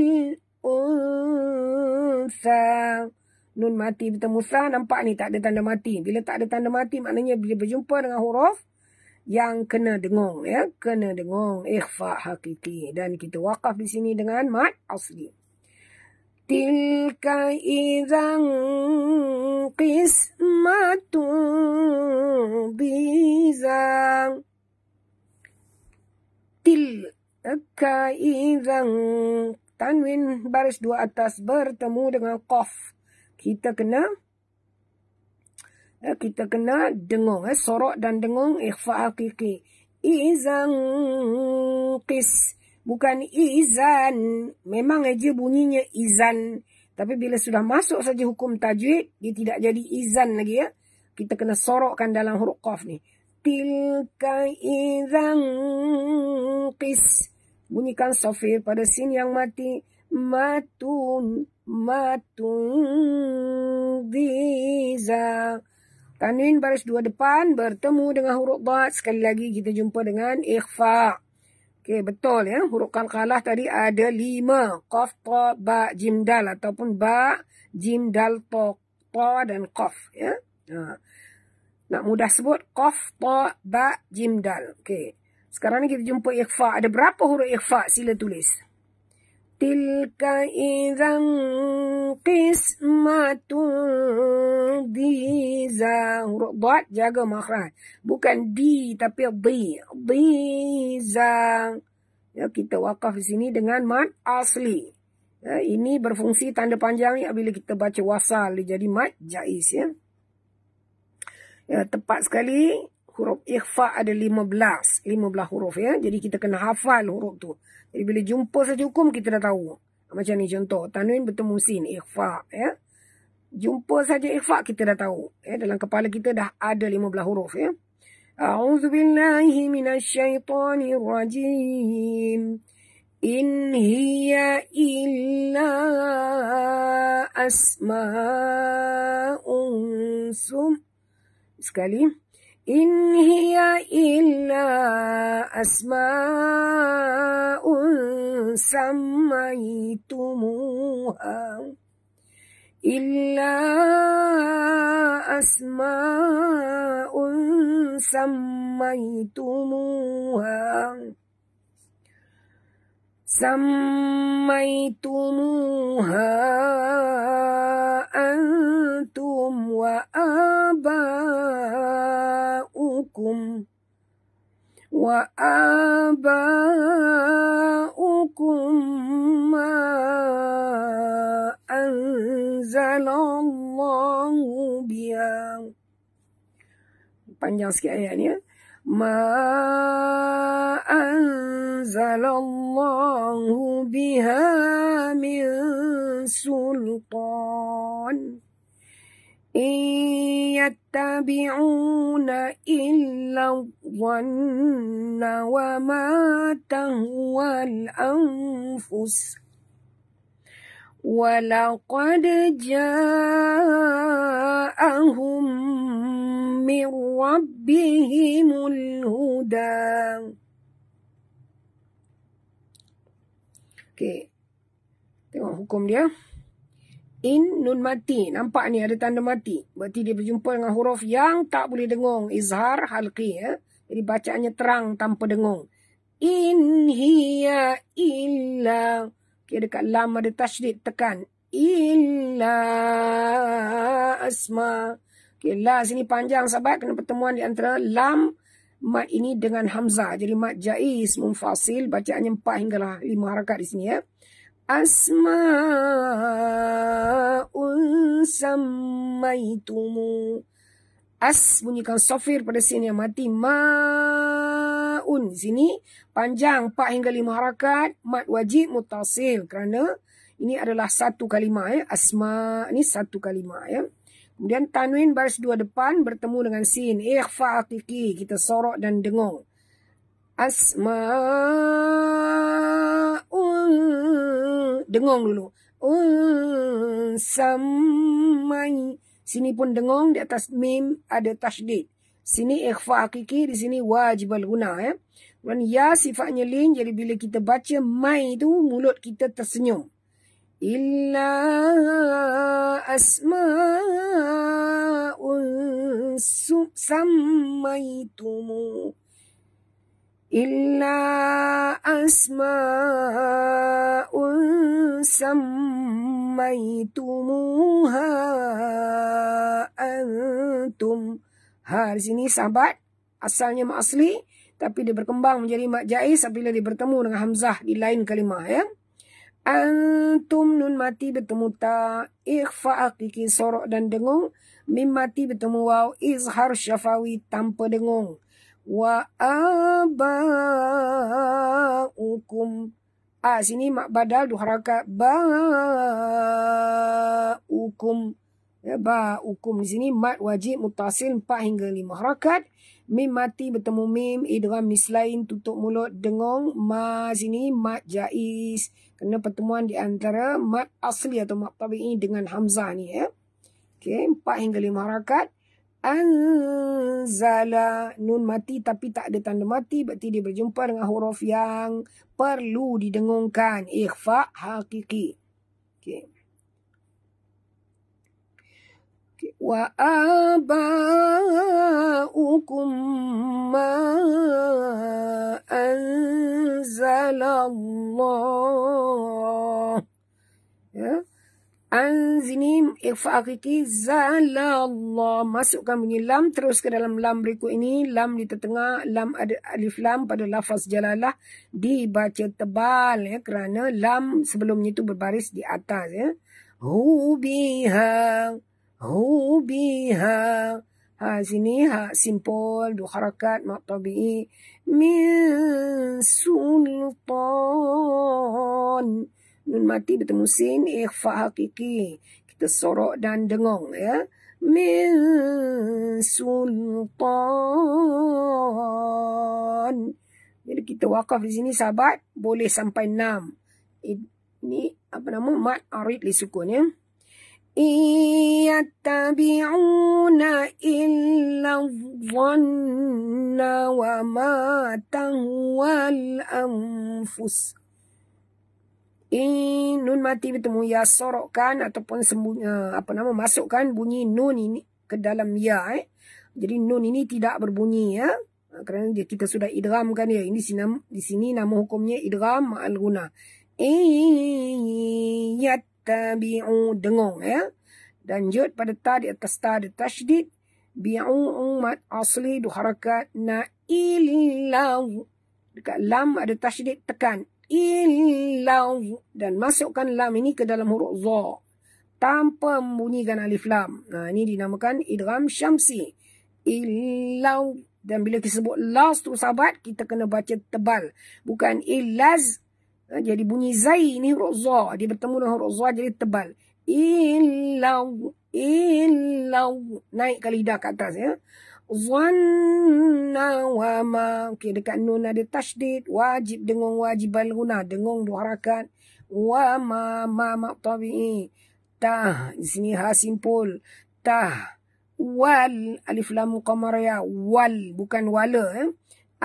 unsa nun mati bertemu sa nampak ni tak ada tanda mati bila tak ada tanda mati maknanya bila berjumpa dengan huruf yang kena dengung ya kena dengung ikhfa hakiki dan kita wakaf di sini dengan mad asli Tilka إذا qismatun ضيزى Tilka إذا tanwin baris dua atas bertemu dengan qaf. kita kena eh, kita kena dengung eh sorok dan dengung ikhfa hakiki izang qis bukan izan. Memang aja bunyinya izan. Tapi bila sudah masuk saja hukum tajwid, dia tidak jadi izan lagi ya. Kita kena sorokkan dalam huruf qaf ni. Tilka izan qis. Bunyikan sofir pada sin yang mati. Matun, matun diza. Tanwin baris dua depan bertemu dengan huruf dhat. Sekali lagi kita jumpa dengan ikhfa'. Okey, betul ya. Huruf kalkalah tadi ada lima. Qaf, ta, ba, jim, dal. Ataupun ba, jim, dal, ta, ta dan qaf. Ya. Ha. Nak mudah sebut. Qaf, ta, ba, jim, dal. Okey. Sekarang ni kita jumpa ikhfa. Ada berapa huruf ikhfa? Sila tulis. تلك إذا قسمة ضيزا huruf ضاد jaga makhraj bukan di tapi di ضيزa ya kita wakaf di sini dengan mad asli ya, ini berfungsi tanda panjang ya, bila kita baca wasal dia jadi mad jaiz ya. ya tepat sekali huruf ikhfa ada 15, 15 huruf ya. Jadi kita kena hafal huruf tu. Jadi bila jumpa saja hukum kita dah tahu. Macam ni contoh, tanwin bertemu sin ikhfa ya. Jumpa saja ikhfa kita dah tahu. Ya, dalam kepala kita dah ada 15 huruf ya. A'udzu billahi minasyaitonir rajim. In hiya illa asma'un sum. Sekali. إن هي إلا أسماء سميتموها إلا أسماء سميتموها سميتموها أنتم وآباؤكم أبناؤكم وآباؤكم ما أنزل الله بها panjang sikit ayatnya ما أنزل الله بها من سلطان يتبعون إلا الظن وما تهوى الأنفس ولقد جاءهم من ربهم الهدى okay. Tengok hukum dia in nun mati. Nampak ni ada tanda mati. Berarti dia berjumpa dengan huruf yang tak boleh dengung. Izhar halqi ya. Jadi bacaannya terang tanpa dengung. In hiya illa. Okay, dekat lam ada tashrid tekan. Illa asma. Okay, la sini panjang sahabat. Kena pertemuan di antara lam mat ini dengan hamzah. Jadi mat jais munfasil. Bacaannya empat hingga lah, lima harakat di sini ya asma'un sammaitumu as bunyikan sofir pada sini yang mati ma'un sini panjang 4 hingga 5 harakat mat wajib mutasil kerana ini adalah satu kalimah ya asma ini satu kalimah ya kemudian tanwin baris dua depan bertemu dengan sin ikhfa aqiqi kita sorok dan dengung asma'un dengong dulu Samai, sini pun dengong di atas mim ada tasydid sini ikhfa hakiki di sini wajib guna ya dan ya sifatnya lin jadi bila kita baca mai tu mulut kita tersenyum illa asma'un sumaitumu إلا أسماء سميتموها antum Ha, di sini sahabat asalnya mak asli tapi dia berkembang menjadi mak jais apabila dia bertemu dengan Hamzah di lain kalimah ya. Antum nun mati bertemu ta ikhfa akiki sorok dan dengung mim mati bertemu waw izhar syafawi tanpa dengung. وآباؤكم آه سيني ما بدل دو حركة باؤكم باؤكم سيني ما واجب متصل با هنگا لما حركة ميم ماتي بتمو ميم إدرام مسلين تطوك ملوت دنغون ما سيني ما جائز kerana pertemuan di antara mat asli atau mat tabi'i dengan Hamzah ni ya. Okey, empat hingga lima harakat anzala nun mati tapi tak ada tanda mati berarti dia berjumpa dengan huruf yang perlu didengungkan ikhfa hakiki okey okay. wa abaukum ma anzalallah ya yeah. Anzinim ifaqiti zalallah. Masukkan bunyi lam terus ke dalam lam berikut ini. Lam di tengah, lam ada alif lam pada lafaz jalalah dibaca tebal ya kerana lam sebelumnya itu berbaris di atas ya. Hu biha, hu biha. Ha sini ha simpul dua harakat mak min sultan. Nun mati bertemu sin ikhfa hakiki. Kita sorok dan dengong ya. Min sultan. Jadi kita wakaf di sini sahabat boleh sampai enam. Ini apa nama mat arid li sukun ya. Iyattabi'una illa dhanna wa ma tahwal anfus. In nun mati bertemu ya sorokkan ataupun sembuh, eh, apa nama masukkan bunyi nun ini ke dalam ya eh. Jadi nun ini tidak berbunyi ya. Eh, kerana dia, kita sudah idramkan ya. Ini sinam, di sini nama hukumnya idram ma'al guna. Iyattabi'u dengung ya. Dan jod pada ta di atas ta di tashdid. Bi'u umat asli na na'ilillahu. Dekat lam ada tashdid tekan. Ilau dan masukkan lam ini ke dalam huruf za tanpa membunyikan alif lam. Nah ini dinamakan idgham syamsi. Ilau dan bila kita sebut las tu sahabat kita kena baca tebal bukan ilaz jadi bunyi zai ni huruf za dia bertemu dengan huruf za jadi tebal. Ilau, ilau naik ke lidah ke atas ya. Zanna wa ma. Okey, dekat nun ada tajdid. Wajib dengung wajibal guna. Dengung dua harakat. Wa ma ma ma tabi'i. Tah. Di sini ha simpul. Tah. Wal. Alif lam ya Wal. Bukan wala. Eh?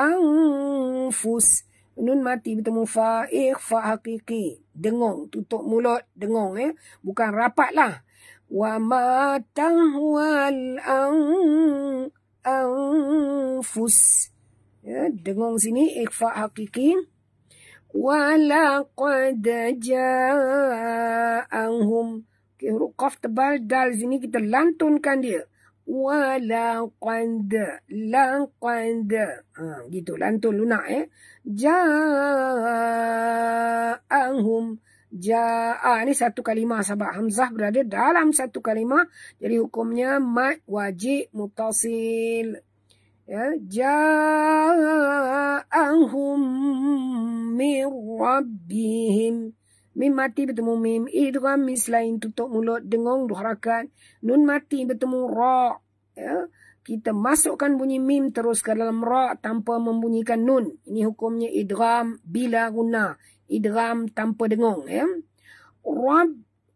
Anfus. Nun mati bertemu fa. Ikhfa eh, haqiqi. Dengung. Tutup mulut. Dengung. Eh? Bukan rapat lah. Wa ma tahwal anfus anfus ya dengung sini ikfa hakiki walaqad ja'ahum okay, huruf qaf tebal dal sini kita lantunkan dia walaqad laqad ha gitu lantun lunak ya ja'ahum ja ah, ini satu kalimah sahabat hamzah berada dalam satu kalimah jadi hukumnya mad wajib mutasil ya ja'ahum mir rabbihim mim mati bertemu mim idgham kan, mislain tutup mulut dengung dua harakat nun mati bertemu ra ya kita masukkan bunyi mim terus ke dalam ra tanpa membunyikan nun ini hukumnya idgham bila guna idram tanpa dengung ya. Rob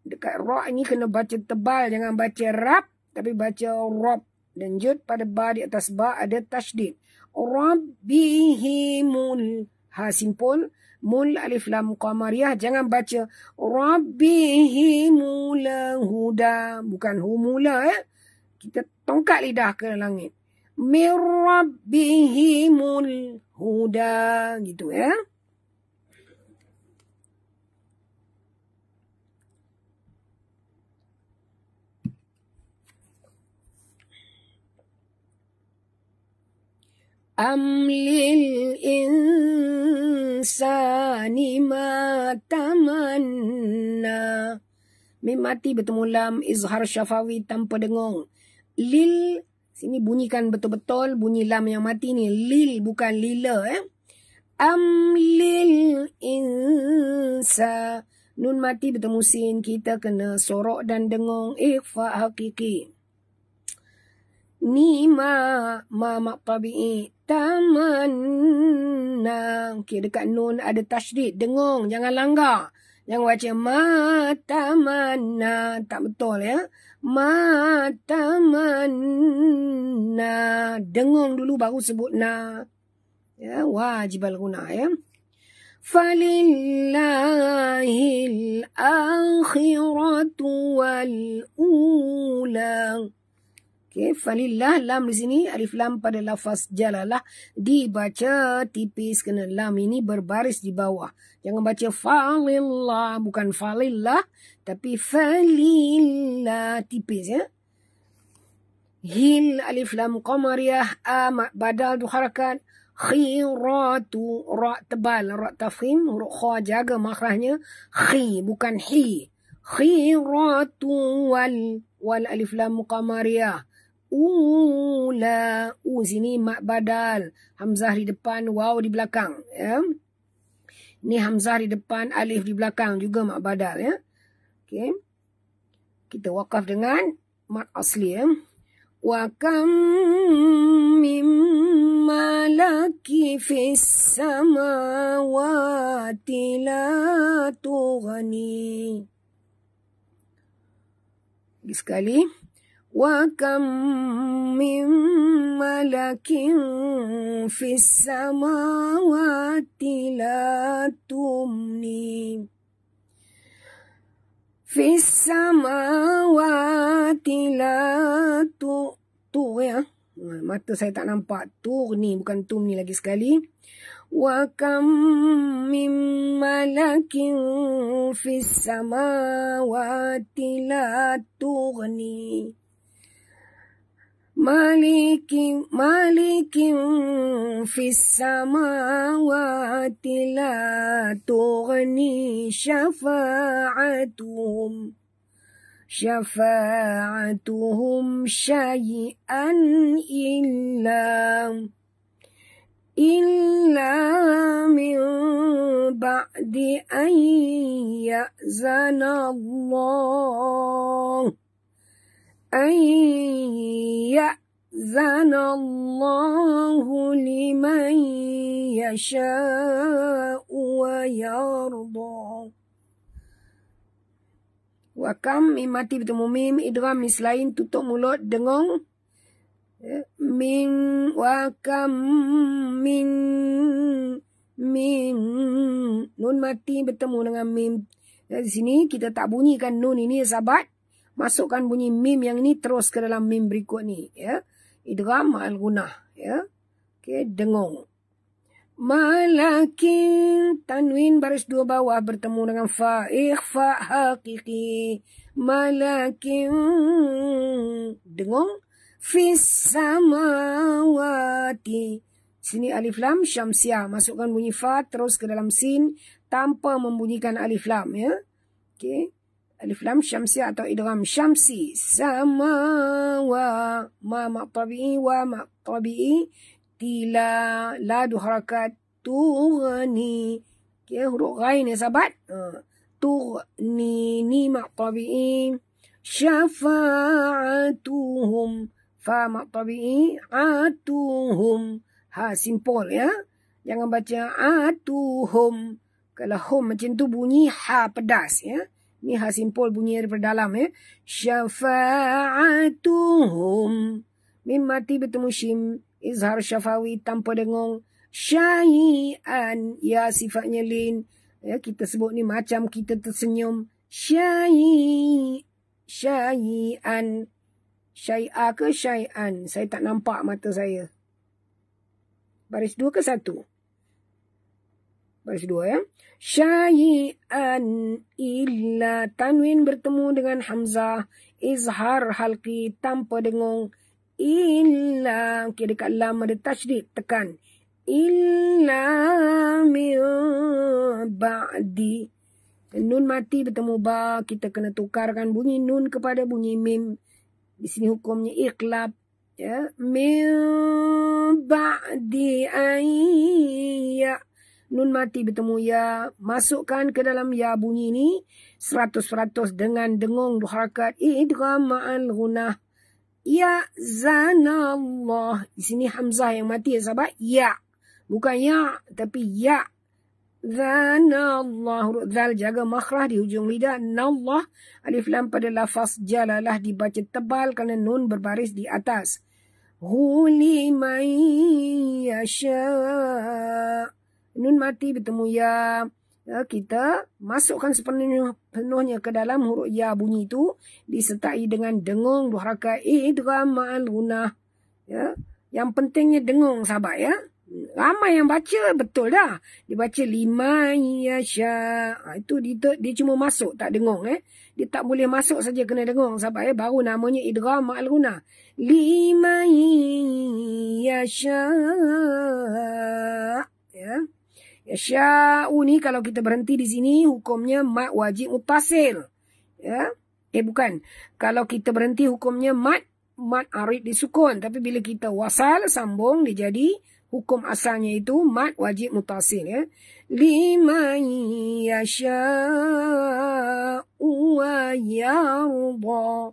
dekat rob ini kena baca tebal jangan baca rap tapi baca rob denjut pada ba di atas ba ada tasdid. Rabbihimul ha simpul mul alif lam qamariyah jangan baca rabbihimul huda bukan humula ya. Eh? Kita tongkat lidah ke langit. Mir rabbihimul huda gitu ya. Eh? أم للإنسان ما تمنى Mim mati bertemu lam izhar syafawi tanpa dengung. Lil, sini bunyikan betul-betul bunyi lam yang mati ni. Lil bukan lila eh. Am lil insa. Nun mati bertemu sin kita kena sorok dan dengung ikhfa hakiki. Nima mama pabi tamannang. Okey dekat nun ada tasydid dengung jangan langgar. Jangan baca mata mana tak betul ya. Mata mana dengung dulu baru sebut na. Ya wajib alguna ya. Falillahi al-akhiratu wal ula. Okay, falillah lam di sini alif lam pada lafaz jalalah dibaca tipis kena lam ini berbaris di bawah. Jangan baca falillah bukan falillah tapi falillah tipis ya. Hil alif lam qamariyah amat badal tu harakat khiratu ra tebal ra tafhim huruf kha jaga makhrajnya khi bukan hi khiratu wal wal alif lam qamariyah ula u sini mad badal hamzah di depan waw di belakang ya ni hamzah di depan alif di belakang juga mad badal ya okay. kita wakaf dengan mad asli ya wa kam mim malaki fis samawati la tughni sekali وكم من ملك في السماوات لا تمني في السماوات لا تغني ya. Mata saya tak nampak tur ni bukan tum ni lagi sekali. Wa kam mim malakin fis samawati la tughni. مالك مالك في السماوات لا تغني شفاعتهم شفاعتهم شيئا إلا إلا من بعد أن يأذن الله أن يأذن الله لمن يشاء ويرضى Wakam imati mati bertemu mim idram mislain tutup mulut dengung min wakam min min nun mati bertemu dengan mim di sini kita tak bunyikan nun ini sahabat masukkan bunyi mim yang ni terus ke dalam mim berikut ni ya idgham al gunah ya okey dengung malakin tanwin baris dua bawah bertemu dengan fa ikhfa haqiqi malakin dengung Fisamawati. sini alif lam syamsia masukkan bunyi fa terus ke dalam sin tanpa membunyikan alif lam ya okey Alif lam syamsi atau idgham syamsi. Sama wa ma ma tabi'i wa ma tabi'i. Tila la duharakat tughni. Okay, huruf ghain ya sahabat. Ha. Tughni ni ma tabi'i. Syafa'atuhum. Fa ma tabi'i atuhum. Ha, simple ya. Jangan baca atuhum. Kalau hum macam tu bunyi ha pedas ya. Ni hasim pol bunyi daripada dalam ya. Syafa'atuhum. Mimati bertemusim. Izhar syafawi tanpa dengung. Syai'an. Ya sifatnya lin. Ya, kita sebut ni macam kita tersenyum. Syai. Syai'an. Syai'a ke syai'an? Saya tak nampak mata saya. Baris dua ke satu? Satu. Baris dua ya. Syai'an illa tanwin bertemu dengan hamzah. Izhar halki tanpa dengung. Illa. Okey dekat lam ada tajdid. Tekan. Illa min ba'di. Nun mati bertemu ba. Kita kena tukarkan bunyi nun kepada bunyi mim. Di sini hukumnya ikhlab. Ya. Min ba'di ayya nun mati bertemu ya masukkan ke dalam ya bunyi ini seratus dengan dengung harakat idghamal gunah ya zanallah di sini hamzah yang mati ya sahabat ya bukan ya tapi ya Zanallah huruf zal jaga makhrah di hujung lidah nallah alif lam pada lafaz jalalah dibaca tebal kerana nun berbaris di atas Huli man yasha' Nun mati bertemu ya. ya kita masukkan sepenuhnya penuhnya ke dalam huruf ya bunyi itu disertai dengan dengung dua harakat idgham gunah ya yang pentingnya dengung sahabat ya ramai yang baca betul dah dia baca lima ya sya ha, itu dia, dia cuma masuk tak dengung eh dia tak boleh masuk saja kena dengung sahabat ya baru namanya idgham gunah lima ya sya ya Syau ni kalau kita berhenti di sini hukumnya mat wajib mutasil. Ya. Eh bukan. Kalau kita berhenti hukumnya mat mat arid disukun tapi bila kita wasal sambung dia jadi hukum asalnya itu mat wajib mutasil ya. Lima yasha'u wa yarda.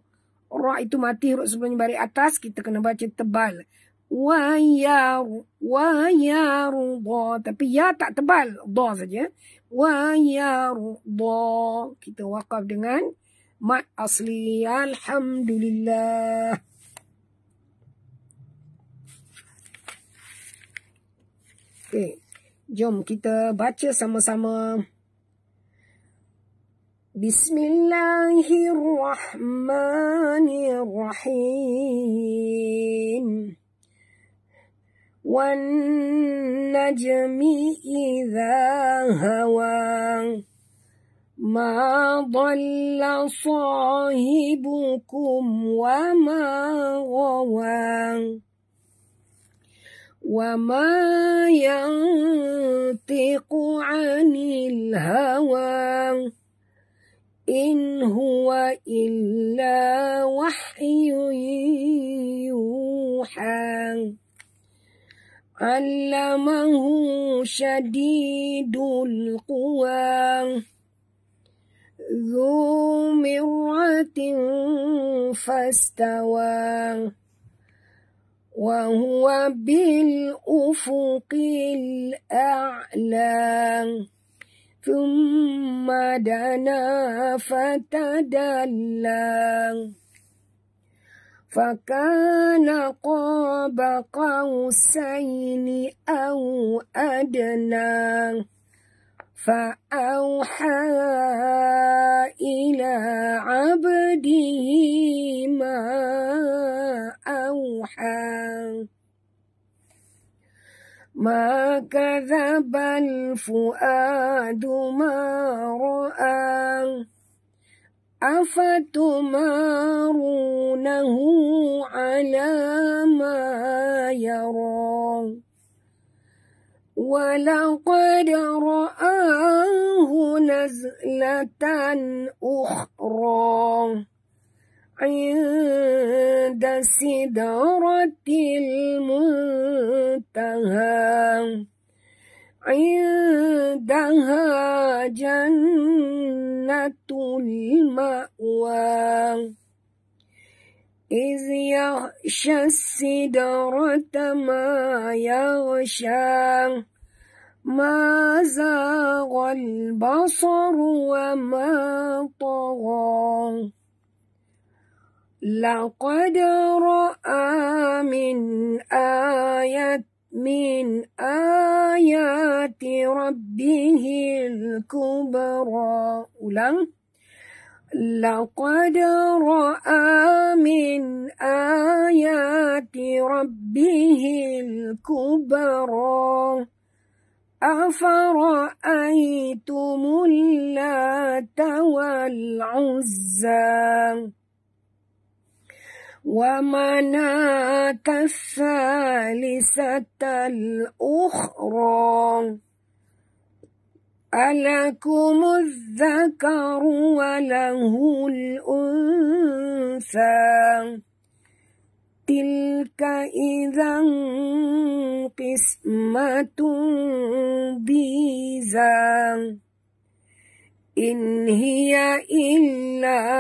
Ra itu mati huruf sebelumnya dari atas kita kena baca tebal wa ya wa ya tapi ya tak tebal dha saja wa ya kita wakaf dengan mat asli alhamdulillah okey jom kita baca sama-sama Bismillahirrahmanirrahim. والنجم إذا هوى ما ضل صاحبكم وما غوى وما ينطق عن الهوى إن هو إلا وحي يوحى علمه شديد القوى ذو مرة فاستوى وهو بالأفق الأعلى ثم دنا فتدلى فكان قاب قوسين أو أدنى فأوحى إلى عبده ما أوحى ما كذب الفؤاد ما رأى أفتمارونه على ما يرى ولقد رآه نزلة أخرى عند سدرة المنتهى عندها جنة المأوى إذ يغشى السدرة ما يغشى ما زاغ البصر وما طغى لقد رأى من آية من آيات ربه الكبرى لقد رأى من آيات ربه الكبرى أفرأيتم اللات والعزى ومناك الثالثة الأخرى ألكم الذكر وله الأنثى تلك إذا قسمة بيزا إن هي إلا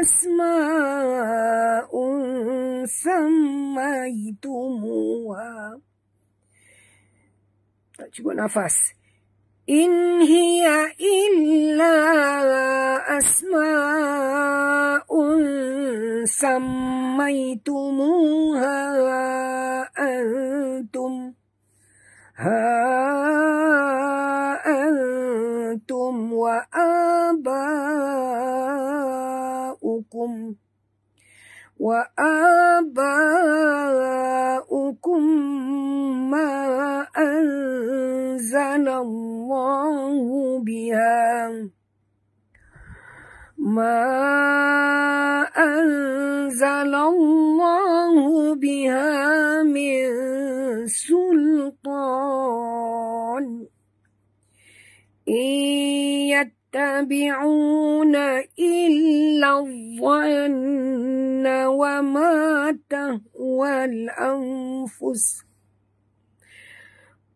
أسماء سميتموها تجيب نفس إن هي إلا أسماء سميتموها أنتم ها أنتم وآباؤكم آباؤكم وآباؤكم ما أنزل الله بها ما أنزل الله بها من سلطان إن يتبعون إلا الظن وما تهوى الأنفس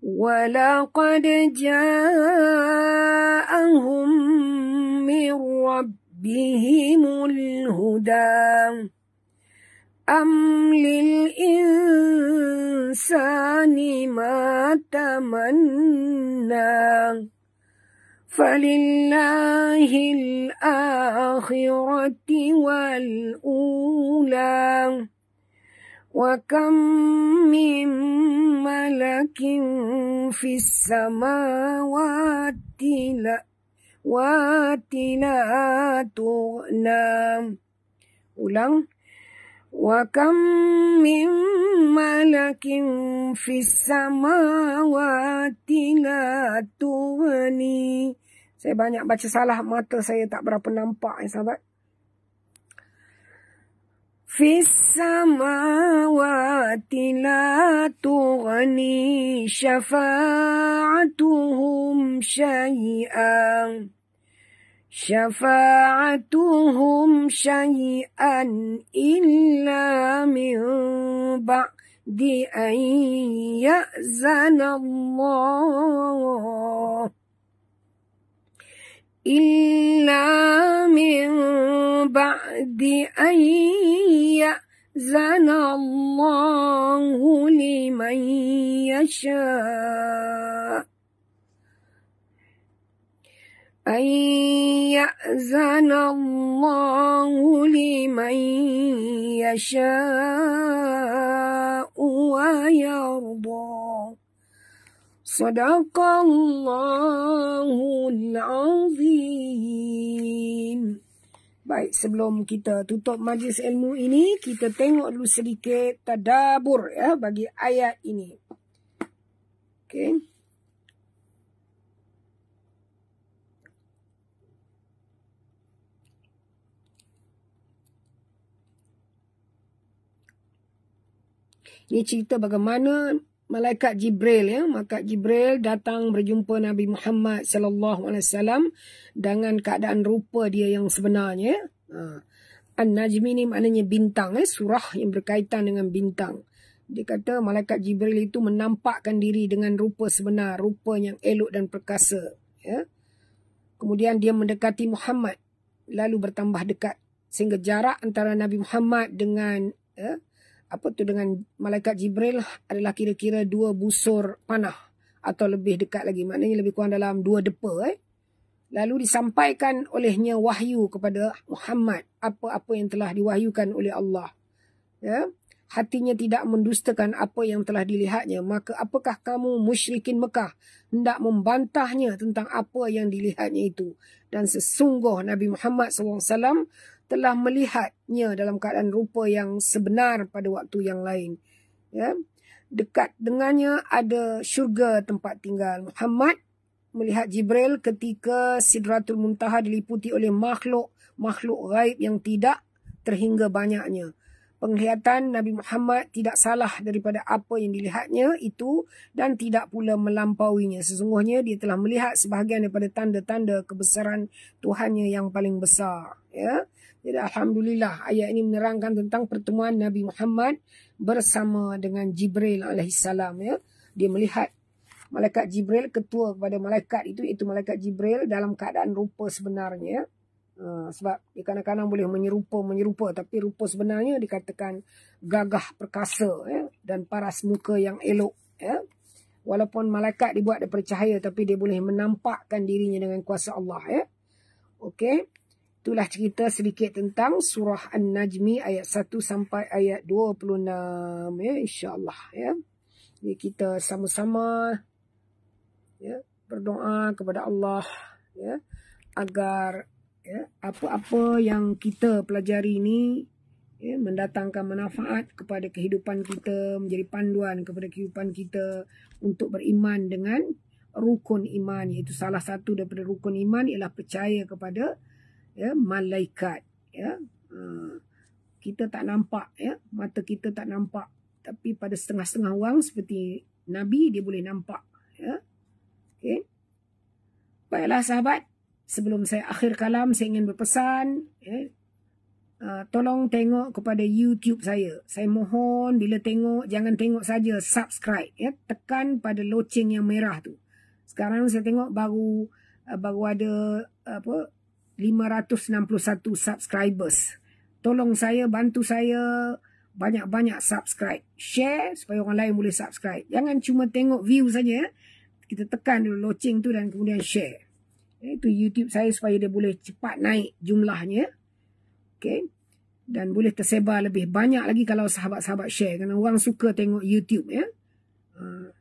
ولقد جاءهم من ربهم الهدى أم للإنسان ما تمنى فلله الآخرة والأولى وكم من ملك في السماوات لا تغنى أولاً وكم من ملك في السماوات لا تغني Saya banyak baca salah mata saya tak berapa nampak eh sahabat. Fis samawati la tughni syafa'atuhum syai'an. Syafa'atuhum syai'an illa min ba'di an ya'zan Allah. إلا من بعد أن يأذن الله لمن يشاء أن يأذن الله لمن يشاء ويرضى صدق الله العظيم Baik, sebelum kita tutup majlis ilmu ini, kita tengok dulu sedikit tadabur ya bagi ayat ini. Okay. Ini cerita bagaimana malaikat Jibril ya malaikat Jibril datang berjumpa Nabi Muhammad sallallahu alaihi wasallam dengan keadaan rupa dia yang sebenarnya ya. ha. An-Najm ini maknanya bintang eh surah yang berkaitan dengan bintang dia kata malaikat Jibril itu menampakkan diri dengan rupa sebenar rupa yang elok dan perkasa ya kemudian dia mendekati Muhammad lalu bertambah dekat sehingga jarak antara Nabi Muhammad dengan ya, apa tu dengan malaikat Jibril adalah kira-kira dua busur panah atau lebih dekat lagi maknanya lebih kurang dalam dua depa eh lalu disampaikan olehnya wahyu kepada Muhammad apa-apa yang telah diwahyukan oleh Allah ya hatinya tidak mendustakan apa yang telah dilihatnya maka apakah kamu musyrikin Mekah hendak membantahnya tentang apa yang dilihatnya itu dan sesungguh Nabi Muhammad SAW telah melihatnya dalam keadaan rupa yang sebenar pada waktu yang lain. Ya. Dekat dengannya ada syurga tempat tinggal. Muhammad melihat Jibril ketika Sidratul Muntaha diliputi oleh makhluk-makhluk gaib yang tidak terhingga banyaknya. Penglihatan Nabi Muhammad tidak salah daripada apa yang dilihatnya itu dan tidak pula melampauinya. Sesungguhnya dia telah melihat sebahagian daripada tanda-tanda kebesaran Tuhannya yang paling besar. Ya. Jadi alhamdulillah ayat ini menerangkan tentang pertemuan Nabi Muhammad bersama dengan Jibril alaihissalam ya. Dia melihat malaikat Jibril ketua kepada malaikat itu itu malaikat Jibril dalam keadaan rupa sebenarnya. Ya. Uh, sebab dia kadang-kadang boleh menyerupa menyerupa tapi rupa sebenarnya dikatakan gagah perkasa ya dan paras muka yang elok ya. Walaupun malaikat dibuat daripada cahaya tapi dia boleh menampakkan dirinya dengan kuasa Allah ya. Okey. Itulah cerita sedikit tentang surah An-Najmi ayat 1 sampai ayat 26 ya insyaallah ya. Jadi kita sama-sama ya berdoa kepada Allah ya agar ya apa-apa yang kita pelajari ini ya mendatangkan manfaat kepada kehidupan kita, menjadi panduan kepada kehidupan kita untuk beriman dengan rukun iman iaitu salah satu daripada rukun iman ialah percaya kepada ya malaikat ya ah, kita tak nampak ya mata kita tak nampak tapi pada setengah-setengah orang seperti nabi dia boleh nampak ya okey baiklah sahabat sebelum saya akhir kalam saya ingin berpesan ya Uh, tolong tengok kepada YouTube saya. Saya mohon bila tengok jangan tengok saja subscribe ya tekan pada loceng yang merah tu. Sekarang saya tengok baru uh, baru ada apa uh, 561 subscribers. Tolong saya, bantu saya banyak-banyak subscribe. Share supaya orang lain boleh subscribe. Jangan cuma tengok view saja. Eh. Kita tekan dulu loceng tu dan kemudian share. Eh, itu YouTube saya supaya dia boleh cepat naik jumlahnya. Okay. Dan boleh tersebar lebih banyak lagi kalau sahabat-sahabat share. Kerana orang suka tengok YouTube. ya. Ha.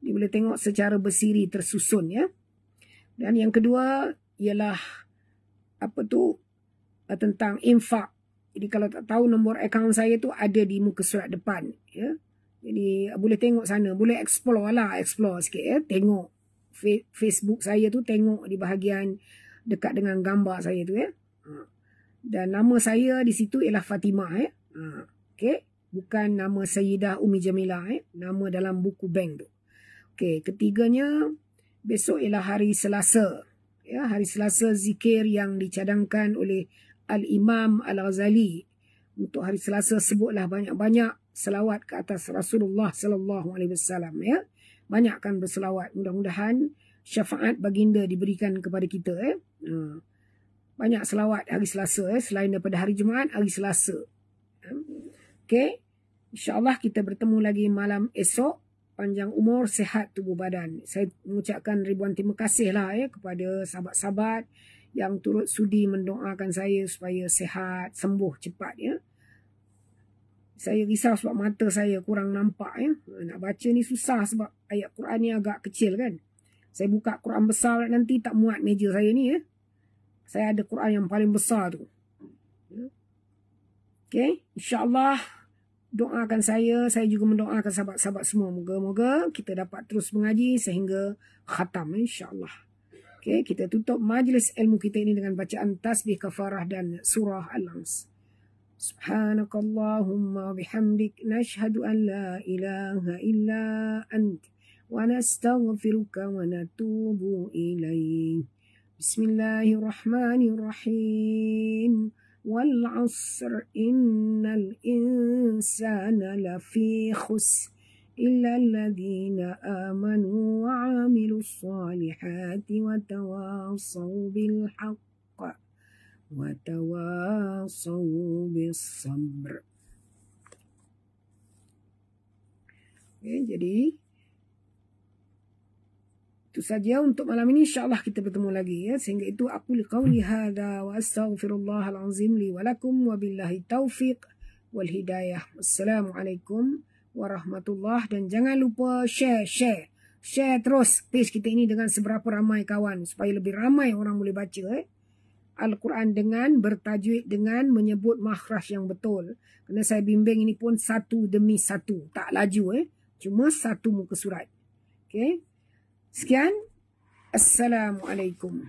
Dia boleh tengok secara bersiri tersusun. ya. Dan yang kedua ialah apa tu uh, tentang infak. Jadi kalau tak tahu nombor akaun saya tu ada di muka surat depan ya. Jadi uh, boleh tengok sana, boleh explore lah, explore sikit ya, tengok fa- Facebook saya tu tengok di bahagian dekat dengan gambar saya tu ya. Ha. Dan nama saya di situ ialah Fatimah ya. Ha. Okay. Bukan nama Sayyidah Umi Jamila ya. Nama dalam buku bank tu. Okay. Ketiganya, besok ialah hari Selasa ya hari Selasa zikir yang dicadangkan oleh Al Imam Al Ghazali untuk hari Selasa sebutlah banyak-banyak selawat ke atas Rasulullah sallallahu alaihi wasallam ya banyakkan berselawat mudah-mudahan syafaat baginda diberikan kepada kita eh banyak selawat hari Selasa eh selain daripada hari Jumaat hari Selasa ha. Okay, insyaallah kita bertemu lagi malam esok panjang umur, sehat tubuh badan. Saya mengucapkan ribuan terima kasih lah ya kepada sahabat-sahabat yang turut sudi mendoakan saya supaya sehat, sembuh cepat ya. Saya risau sebab mata saya kurang nampak ya. Nak baca ni susah sebab ayat Quran ni agak kecil kan. Saya buka Quran besar nanti tak muat meja saya ni ya. Saya ada Quran yang paling besar tu. Ya. Okay, insyaAllah doakan saya, saya juga mendoakan sahabat-sahabat semua. Moga-moga kita dapat terus mengaji sehingga khatam insyaAllah. Okay, kita tutup majlis ilmu kita ini dengan bacaan tasbih kafarah dan surah al Ans. Subhanakallahumma bihamdik nashhadu an la ilaha illa ant wa nastaghfiruka wa natubu ilaih. Bismillahirrahmanirrahim. والعصر إن الإنسان لفي خسر إلا الذين آمنوا وعملوا الصالحات وتواصوا بالحق وتواصوا بالصبر. Okay, إيه jadi Itu saja untuk malam ini insyaallah kita bertemu lagi ya sehingga itu aku li qauli hadza hmm. wa astaghfirullahal azim li wa lakum wabillahi taufiq wal hidayah. Assalamualaikum warahmatullahi dan jangan lupa share share share terus page kita ini dengan seberapa ramai kawan supaya lebih ramai orang boleh baca eh. Al-Quran dengan bertajwid dengan menyebut makhraj yang betul. Kena saya bimbing ini pun satu demi satu. Tak laju eh. Cuma satu muka surat. Okay. Sekian. Assalamualaikum.